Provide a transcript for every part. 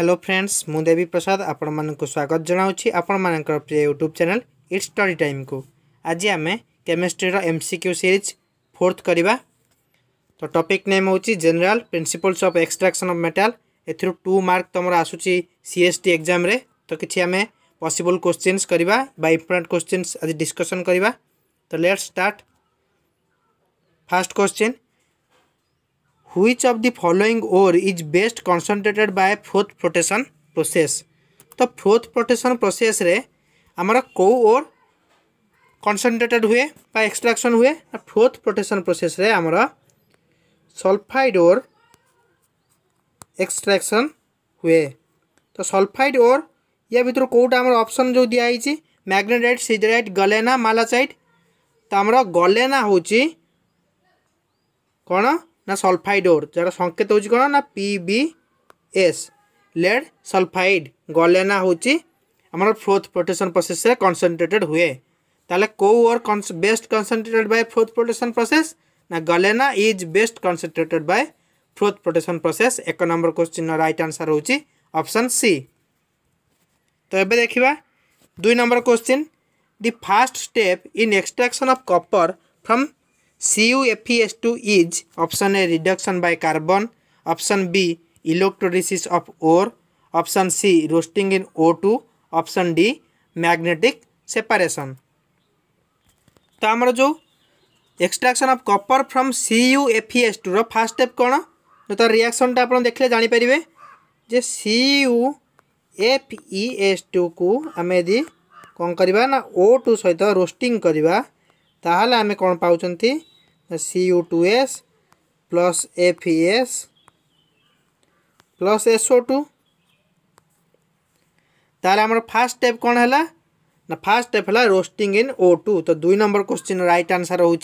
Hello friends देवी प्रसाद आपण मानक स्वागत जनावि आपण मानक प्रिय YouTube channel it's study time को आज आम chemistry M CQ series fourth करवा तो टॉपिक नेम हो general principles of extraction of metal a two mark तुम आसूसी सी एस टी एक्जाम तो किसी आम पसबल क्वेश्चन करवा इम्पोर्टाट क्वेश्चन आज डिस्कसन करवा तो let's start first question which of the following ore is best concentrated by froth flotation process तो फोर्थ प्रोटेसन प्रोसेस रे आमर कौ ओर कनसनट्रेटेड हुए बा एक्सट्राक्शन हुए फोर्थ प्रोटेसन प्रोसेस रे आमर सल्फाइड ओर एक्सट्राक्शन हुए तो सल्फाइड ओर या भितर कौटा ऑप्शन जो दिखाई मैग्नेटाइट सीजराइट गलेना मालासाइट तो आमर गलेना हूँ कौन না সলফাইড ওর যার সংকেত হচ্ছে কোণ না পিবিএস লেড সলফাইড গলেনা হচ্ছে আমার ফ্লোথ প্রোটেকশন প্রসেসে কনসেনট্রেটেড হুয়ে তাহলে কেউ ore best concentrated by froth flotation process না গলেনা is best concentrated by froth flotation process এক নম্বর কোশ্চিন্র রাইট আনসার হচ্ছে অপশন সি তো এবে দেখিবা দুই নম্বর question the first step in extraction of copper from CuFeS2 is option A reduction by carbon, option B electrolysis of ore, option C roasting in O2, option D magnetic separation. तो आमर जो extraction of copper from CuFeS2 रो first step कोन तो reaction टा आपण देखले जानि परिबे जे CuFeS2 को हमें यदि कौन करवा ना O2 सहित रोस्टिंग करवा ताहले हमें कौन पाउचंती C O two S plus F S plus SO two तमर फास्ट स्टेप कौन है ना फास्ट स्टेप है रोस्टिंग इन ओ टू तो दुई नंबर क्वेश्चन रईट आनसर हो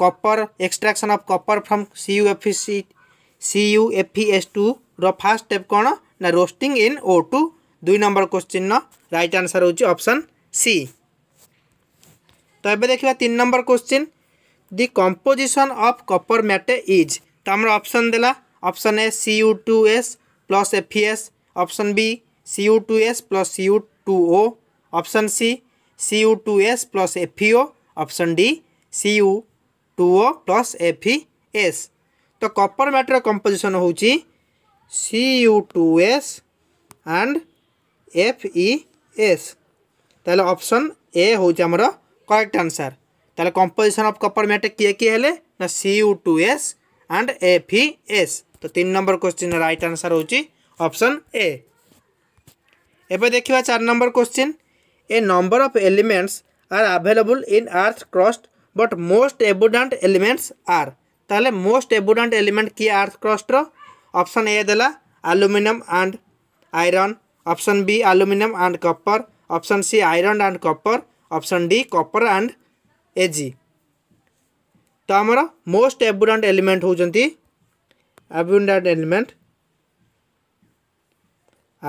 copper extraction of copper from C U F C C U F S two first step कौन ना रोस्टिंग इन ओ टू दुई नंबर question right answer option C तो ये देखा तीन नंबर question the composition of copper matte is तो आम ऑप्शन देला A C U two S plus F S option B C U two S plus C U two O option C C U two S plus F O D C U two O plus F S तो copper matte composition हूँ C U two S and F E S तेल ए हूँ आमर correct answer तेल composition of copper mat किए किए ना C U two S and F S तो तीन नंबर question right answer option A एवं देखा चार नंबर question A number of elements are available in earth crust but most एबुडाट एलिमेंट्स आर ताल मोस्ट एबुडाट एलिमेंट किए आर्थ क्रस्टर ऑप्शन ए दे aluminium and iron option B aluminium and copper option C iron and copper option D copper and एजि तो आमर most एबुडाट एलिमेंट होती एबुडाट एलिमेंट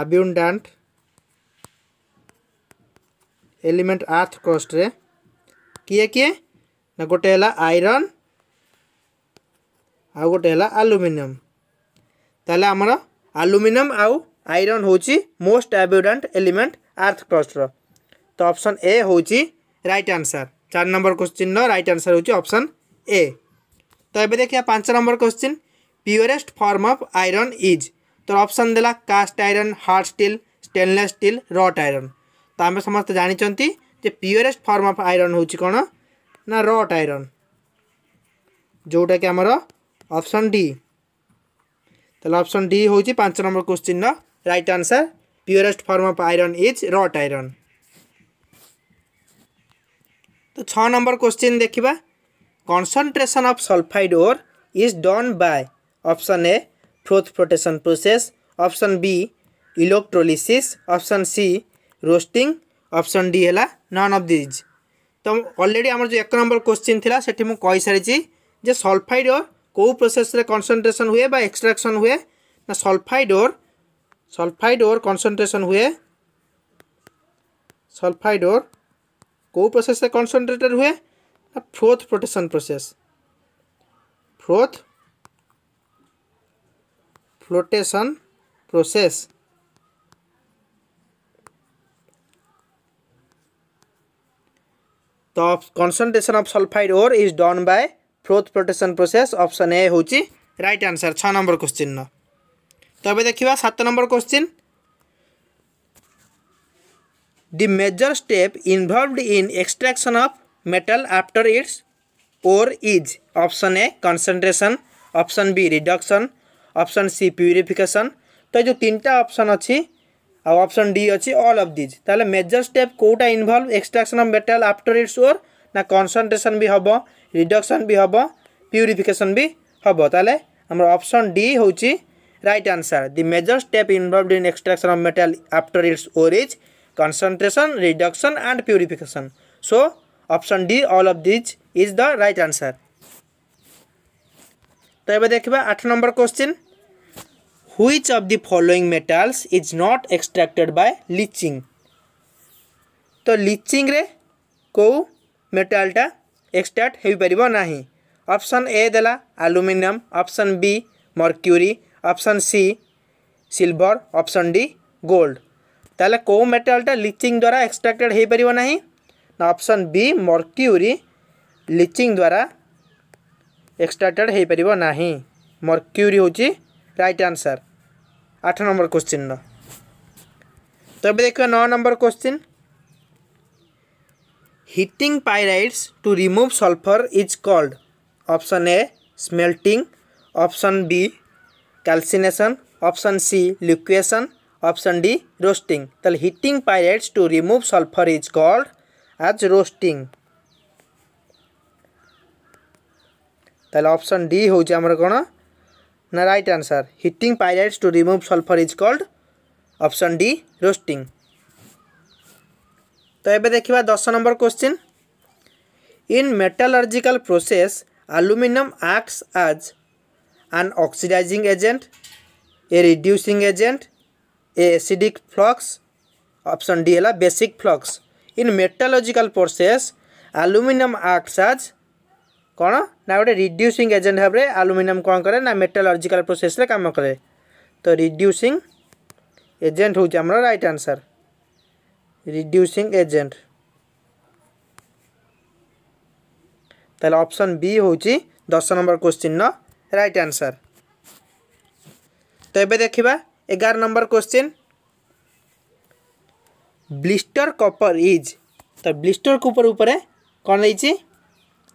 आब्युंडाट एलिमेंट आर्थ कस्ट्रे किए किए ना गोटे आईरन आ गोटे आलुमिनियम तेल आमर आलुमिनियम आउ आईरन हूँ मोस्ट एबुडाट एलिमेंट आर्थ क्रस्टर तो ऑप्शन ए हूँ राइट आंसर चार नंबर question right answer option A तो ये देखा पांच नंबर question purest form of iron is तो अप्सन देला cast iron hard steel stainless steel wrought iron तो आम समस्त जानते प्योरेस्ट फर्म अफ आईरन होना ना रट आईरन जोटा कि आमर अपसन डी तो अपसन डी हूँ पांच नंबर question right answer purest form of iron is wrought iron ତ ଛଅ ନମ୍ବର କ୍ୱେଶ୍ଚିନ୍ ଦେଖିବା concentration of sulphide ore is done by option A froth flotation process option B electrolysis option C roasting option D ହେଲା none of these ତ already ଆମର ଯେଉଁ ଏକ number question ଥିଲା ସେଠି ମୁଁ କହିସାରିଛି ଯେ ସଲ୍ଫାଇଡ୍ ଓର୍ କେଉଁ ପ୍ରୋସେସ୍ରେ କନ୍ସନ୍ଟ୍ରେସନ୍ ହୁଏ ବା ଏକ୍ସଟ୍ରାକ୍ସନ୍ ହୁଏ ନା sulphide ore sulphide ore concentration ହୁଏ ସଲ୍ଫାଇଡ୍ ଓର୍ कौ प्रोसेस କନସନ୍ଟ୍ରେଟେଡ଼୍ हुए ନା froth process process froth process तो concentration of sulphide ore is done by froth flotation process option A हूँ रईट आंसर छ नंबर क्वेश्चन तो देखा सात नंबर question the major step involved in extraction of metal after its ore is option a concentration option b reduction option c purification तो जो तीन टा ऑप्शन अच्छी आउ ऑप्शन डी अच्छी ऑल ऑफ दिज ताले मेजर स्टेप कोटा involve extraction of metal after its ore ना कंसंट्रेशन भी हबो रिडक्शन भी हबो प्यूरिफिकेशन भी हबो ताले हमर ऑप्शन डी होची right answer the major step involved in extraction of metal after its ore is concentration reduction and purification so option d all of these is the right answer तो ये देखा आठ नंबर question which of the following metals is not extracted by leaching तो leaching रे को metal टा extract हो पार ना ऑप्शन ए देला aluminium option B mercury option C silver option D gold तेल कौ मेटेरियालटा लिचिंग द्वारा एक्सट्राक्टेड हो पारना ना अपसन बी मर्क्यूरी लिचिंग द्वारा एक्सट्राक्टेड हो पारना मर्क्यूरी हूँ रईट आंसर आठ नंबर क्वेश्चन तो ये देख नौ नंबर question heating pyrites to remove sulphur is called option A smelting option B calcination option C liquation option D roasting तले heating pyrites to remove sulphur is called as roasting तले option D हो जे हमर कोन ना right answer heating pyrites to remove sulphur is called option D roasting तो एबे देखिबा 10 नंबर question in metallurgical process aluminium acts as an oxidising agent A reducing agent A acidic flux option D है basic flux in metallurgical process aluminium acts as କ'ଣ ନା ଗୋଟେ reducing agent ଭାବରେ aluminium କ'ଣ କରେ ନା ମେଟାଲୋଜିକାଲ୍ ପ୍ରୋସେସ୍ରେ କାମ କରେ ତ ରିଡ୍ୟୁସିଂ ଏଜେଣ୍ଟ ହେଉଛି ଆମର ରାଇଟ୍ ଆନ୍ସର୍ ରିଡ୍ୟୁସିଂ ଏଜେଣ୍ଟ ତାହେଲେ ଅପସନ୍ ବି ହେଉଛି ଦଶ ନମ୍ବର କୋଶ୍ଚିନ୍ର ରାଇଟ୍ ଆନ୍ସର୍ ତ ଏବେ ଦେଖିବା एगार नंबर क्वेश्चन ब्लिस्टर कपर इज तो ब्लिस्टर कपर उपर कौन दे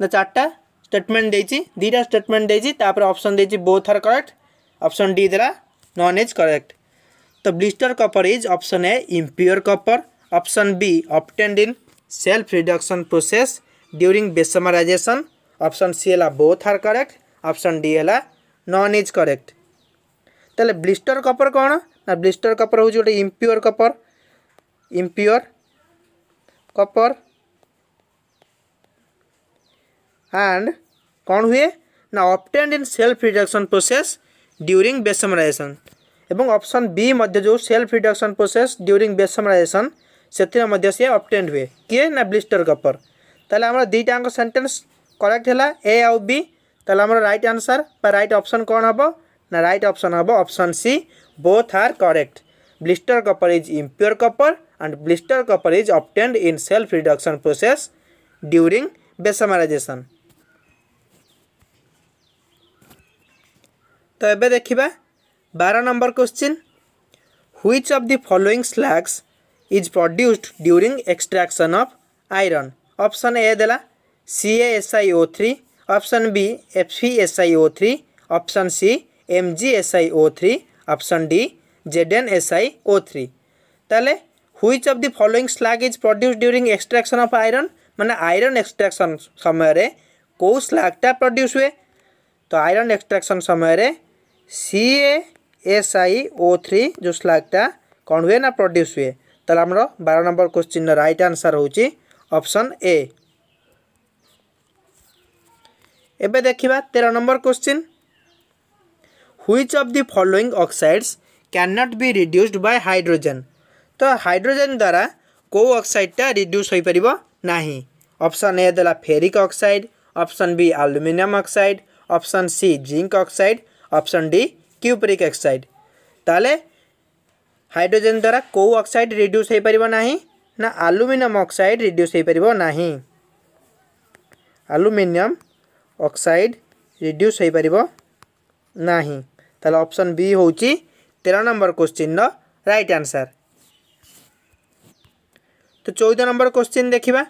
ना चार्टा स्टेटमेंट दे दुटा स्टेटमेंट देपर अप्सन दे both are correct option D देला नन इज करेक्ट तो blister copper is option A impure copper option B obtained in self reduction process during bessemerisation option C है both are correct option D है none is correct तेल blister कपर कौन ना ब्लीस्टर कपर हूँ गोटे इम्प्योर कपर इम्प्योर कपर एंड कौन हुए ना obtained in self reduction process during bessemerisation एवं ऑप्शन बी मैं जो self reduction process during bessemerisation से अपटेड हुए किए ना ब्लीस्टर कपर तेल आम दुईटा सेन्टेन्स करेक्ट है ए आउ बी तेल आम रईट आनसर रईट कौन हम ना रईट अप्सन हम option C both are correct blister copper is impure copper and blister copper is obtained in self reduction process during besamarization तो एबे देखिबा 12 नंबर question which of the following slags is produced during extraction of iron option A देला CaSiO3 option B FeSiO3 option C M G S I O three option D Z N S I O three তাহলে which of the following slag is produce during extraction of iron মানে iron extraction সময়ের কেউ স্লাগটা produce হুয়ে তো iron extraction সময়ের C S I O three যে স্লাগটা কণ হুয়ে না প্রড্যুস হুয়ে তাহলে আমার বার নম্বর কোশ্চিন্র রাইট আনসার হচ্ছে অপশন এ এবে দেখিবা তের number question of the following oxides oxides not be reduced by hydrogen तो हाइड्रोजेन द्वारा कौ अक्साइडा रिड्यूस हो पार ना option A the ferric oxide option B aluminium oxide option C zinc oxide option D cupric oxide ताले hydrogen द्वारा कौ अक्साइड रिड्यूस हो पार ना ना आलुमिनियम अक्साइड रिड्यूस हो पार ना आलुमिनियम अक्साइड रिड्यूस हो पार ना ତାହେଲେ ଅପସନ୍ ବି ହେଉଛି ତେର ନମ୍ବର କୋଶ୍ଚିନ୍ର ରାଇଟ୍ ଆନ୍ସର୍ ତ ଚଉଦ ନମ୍ବର କୋଶ୍ଚିନ୍ ଦେଖିବା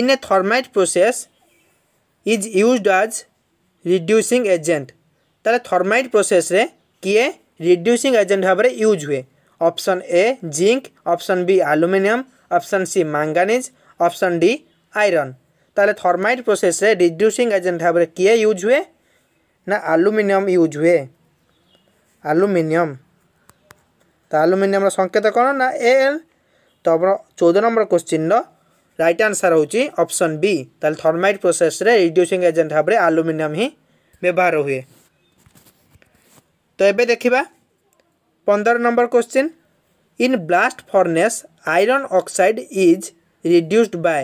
in a thermite process is used as reducing agent ତାହେଲେ ଥର୍ମାଇଟ୍ ପ୍ରୋସେସ୍ରେ କିଏ ରିଡ୍ୟୁସିଂ ଏଜେଣ୍ଟ ଭାବରେ ୟୁଜ୍ ହୁଏ option A zinc option B aluminium option C manganese option D iron ତାହେଲେ ଥର୍ମାଇଟ୍ ପ୍ରୋସେସ୍ରେ ରିଡ୍ୟୁସିଂ ଏଜେଣ୍ଟ ଭାବରେ କିଏ ୟୁଜ୍ ହୁଏ ନା ଆଲୁମିନିୟମ୍ ୟୁଜ୍ ହୁଏ অ্যালুমিনিয়াম তা আলুমিনিয়ামর সংকেত কোণ না এ এল তো আমার চৌদ নম্বর কোশ্চিন্র রাইট আনসার হচ্ছে অপশন বি তাহলে থর্মাইট প্রোসেসরে রিডিউসিং এজেন্ট ভাবে আলুমিনিয়াম হি ব্যবহার হুয়ে তো এবে দেখিবা পনেরো number question in blast furnace iron oxide is reduced by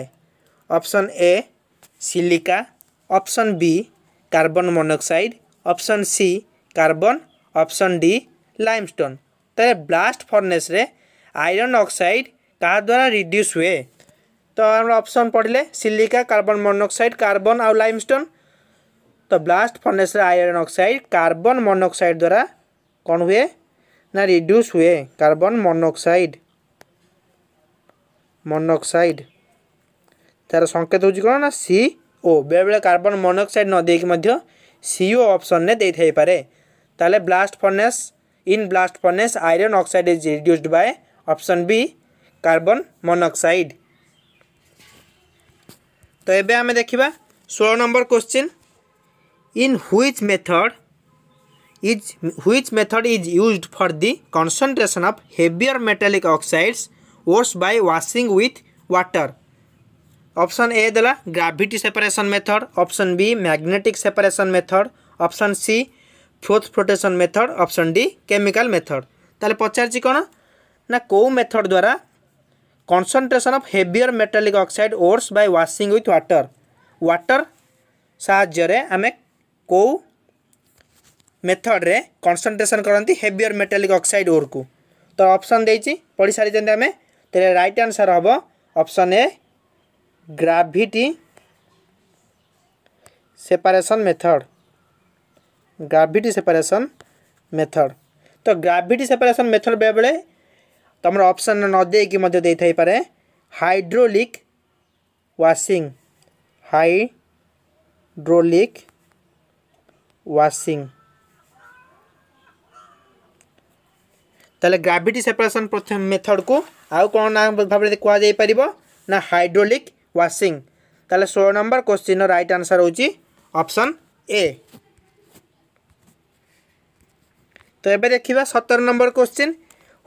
option A silica option B carbon monoxide option C carbon option D limestone ତାହେଲେ ବ୍ଲାଷ୍ଟ ଫର୍ନେସ୍ରେ ଆଇରନ୍ ଅକ୍ସାଇଡ଼ କାହା ଦ୍ୱାରା ରିଡ୍ୟୁସ୍ ହୁଏ ତ ଆମର ଅପସନ୍ ପଢ଼ିଲେ ସିଲିକା କାର୍ବନ୍ ମନୋକ୍ସାଇଡ଼ କାର୍ବନ୍ ଆଉ limestone ତ ବ୍ଲାଷ୍ଟ ଫର୍ନେସ୍ରେ ଆଇରନ୍ ଅକ୍ସାଇଡ଼ କାର୍ବନ୍ ମନୋକ୍ସାଇଡ଼ ଦ୍ୱାରା କ'ଣ ହୁଏ ନା ରିଡ୍ୟୁସ୍ ହୁଏ କାର୍ବନ୍ ମନୋକ୍ସାଇଡ଼ ମନୋକ୍ସାଇଡ଼ ତା'ର ସଙ୍କେତ ହେଉଛି କ'ଣ ନା ସି ଓ ବେଳେବେଳେ କାର୍ବନ୍ ମନୋକ୍ସାଇଡ଼ ନ ଦେଇକି ମଧ୍ୟ ସି ଓ ଅପସନ୍ରେ ଦେଇଥାଇପାରେ तेल blast furnace in blast furnace iron oxide is reduced by option B carbon monoxide तो ये आम देखा षोह number question in which method is which method is use for the concentration of heavier metallic oxides ores by washing with water option A देला gravity separation method option B magnetic separation method option C froth flotation method option D chemical method तेल पचार कौन ना कौ method द्वारा concentration of heavier metallic oxide ores by washing with water water साहय कौ मेथड्रे कनसनट्रेसन करती हेवियर मेटालिक अक्साइड ओर को तो अप्सन दे पढ़ी सारी आम तेरे रईट आनसर हम option A gravity separation method gravity separation method ତ ଗ୍ରାଭିଟି ସେପାରେସନ୍ ମେଥଡ଼ ବେଳେବେଳେ ତୁମର ଅପସନ୍ ନ ଦେଇକି ମଧ୍ୟ ଦେଇଥାଇପାରେ ହାଇଡ୍ରୋଲିକ୍ ୱାସିଂ ହାଇଡ୍ରୋଲିକ୍ ୱାସିଂ ତାହେଲେ ଗ୍ରାଭିଟି ସେପାରେସନ୍ ପ୍ରଥମ ମେଥଡ଼କୁ ଆଉ କ'ଣ ନାଁ ଭାବରେ କୁହାଯାଇପାରିବ ନା ହାଇଡ୍ରୋଲିକ୍ ୱାସିଂ ତାହେଲେ ଷୋହଳ ନମ୍ବର କୋଶ୍ଚିନ୍ର ରାଇଟ୍ ଆନ୍ସର୍ ହେଉଛି ଅପସନ୍ ଏ तो ये देखा सतर number question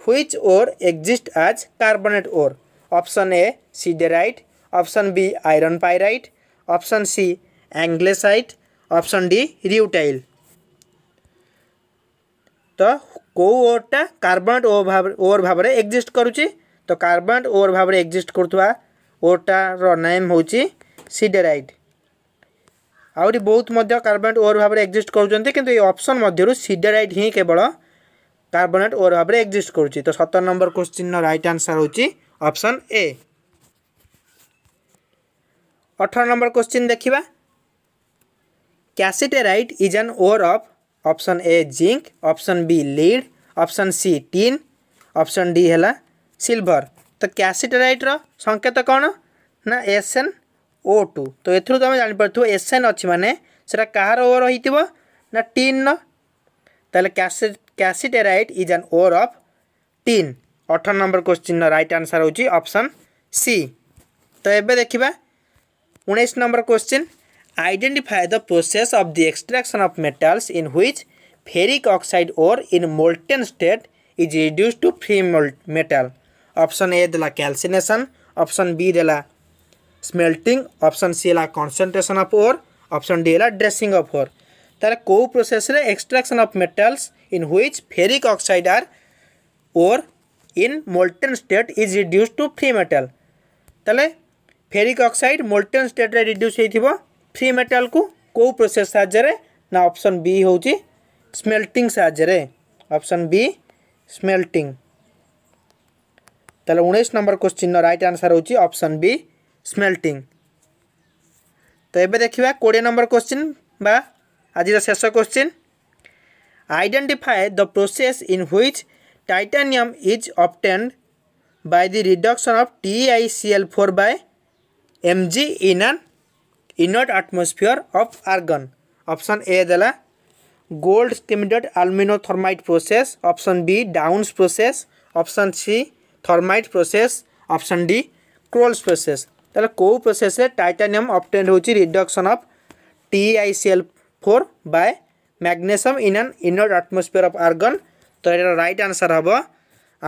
which ore exist as carbonate ore option A siderite option B iron pyrite option C anglesite option D rutile तो कौ ओरटा कार्बोनेट ओर भाव में एक्जिस्ट करुच्चे तो कार्बोनेट ओर भाव एक्जिस्ट कर ओरटार नेम हो सीडेराइट ଆହୁରି ବହୁତ ମଧ୍ୟ କାର୍ବୋନେଟ୍ ଓର୍ ଭାବରେ ଏକ୍ଜିଷ୍ଟ କରୁଛନ୍ତି କିନ୍ତୁ ଏଇ ଅପସନ୍ ମଧ୍ୟରୁ ସିଡେରାଇଟ୍ ହିଁ କେବଳ କାର୍ବୋନେଟ୍ ଓର୍ ଭାବରେ ଏକ୍ଜିଷ୍ଟ କରୁଛି ତ ସତର ନମ୍ବର କୋଶ୍ଚିନ୍ର ରାଇଟ୍ ଆନ୍ସର୍ ହେଉଛି ଅପସନ୍ ଏ ଅଠର ନମ୍ବର କୋଶ୍ଚିନ୍ ଦେଖିବା cassiterite is an ore of option A zinc option B lead option C tin option D ହେଲା ସିଲଭର ତ କ୍ୟାସିଟେରାଇଟ୍ର ସଙ୍କେତ କ'ଣ ନା ଏସ୍ ଏନ୍ ओ टू तो एथु तुम जानपर थो एस एन अच्छी मानने से कहार ओर हो ना टीन तेल cassiterite is an ore of tin अठर number question right answer option C तो ये देखा उन्नीस number question identify the process of the extraction of metals in which ferric oxide ore in molten state is reduce to free metal option A the calcination option B the smelting option C है concentration of ore option D है dressing of ore तेल कौ process extraction of metals in which ferric oxide are ore in molten state is reduce to free metal तेल ferric oxide molten state reduce हो free metal को कौ process साहाଯ୍य ना option B हूँ smelting साहाଯ୍य ऑप्शन बी स्मेल्टिंग तेल उन्नीस number question right right answer B smelting ତ ଏବେ ଦେଖିବା କୋଡ଼ିଏ ନମ୍ବର କ୍ୱେଶ୍ଚିନ୍ ବା ଆଜିର ଶେଷ question identify the process in which titanium is obtained by the reduction of T I C L four by M G in an inert atmosphere of argon option A ଦେଲା Goldschmidt aluminothermic process option B Down's process option C thermite process option D Kroll's process তাহলে কেউ প্রোসেসে titanium obtained হচ্ছে reduction of T I C L four by magnesium in an inert atmosphere of argon তো এটার right answer হব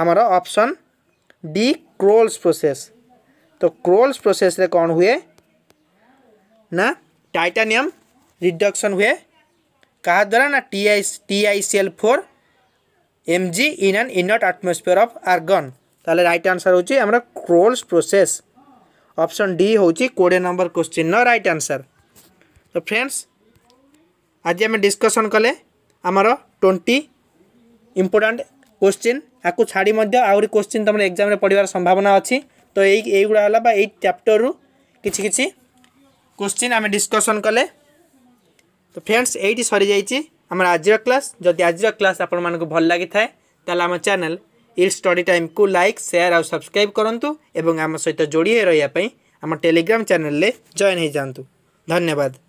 আমার option D ক্রোলস process তো ক্রোলস প্রোসেসে কণ হুয়ে না টাইটানিয়াম রিডকশন হুয়ে কাহা দ্বারা না T I T I C L four M G in an inert atmosphere of argon তাহলে রাইট আনসার হচ্ছে আমরা ক্রোলস প্রোসেস ଅପସନ୍ ଡି ହେଉଛି କୋଡ଼ିଏ ନମ୍ବର କୋଶ୍ଚିନ୍ର ରାଇଟ୍ ଆନ୍ସର୍ ତ ଫ୍ରେଣ୍ଡସ୍ ଆଜି ଆମେ ଡିସ୍କସନ୍ କଲେ ଆମର ଟ୍ୱେଣ୍ଟି ଇମ୍ପୋର୍ଟାଣ୍ଟ କୋଶ୍ଚିନ୍ ଆକୁ ଛାଡ଼ି ମଧ୍ୟ ଆହୁରି କୋଶ୍ଚିନ୍ ତୁମର ଏକ୍ଜାମ୍ରେ ପଡ଼ିବାର ସମ୍ଭାବନା ଅଛି ତ ଏଇ ଏଇଗୁଡ଼ା ହେଲା ବା ଏଇ ଚାପ୍ଟରରୁ କିଛି କିଛି କୋଶ୍ଚିନ୍ ଆମେ ଡିସ୍କସନ୍ କଲେ ତ ଫ୍ରେଣ୍ଡସ୍ ଏଇଠି ସରିଯାଇଛି ଆମର ଆଜିର କ୍ଲାସ୍ ଯଦି ଆଜିର କ୍ଲାସ୍ ଆପଣମାନଙ୍କୁ ଭଲ ଲାଗିଥାଏ ତାହେଲେ ଆମ ଚ୍ୟାନେଲ୍ ଇଟ୍ ଷ୍ଟଡ଼ି ଟାଇମ୍କୁ ଲାଇକ୍ ସେୟାର୍ ଆଉ ସବସ୍କ୍ରାଇବ୍ କରନ୍ତୁ ଏବଂ ଆମ ସହିତ ଯୋଡ଼ି ହୋଇ ରହିବା ପାଇଁ ଆମ ଟେଲିଗ୍ରାମ୍ ଚ୍ୟାନେଲ୍ରେ ଜଏନ୍ ହୋଇଯାଆନ୍ତୁ ଧନ୍ୟବାଦ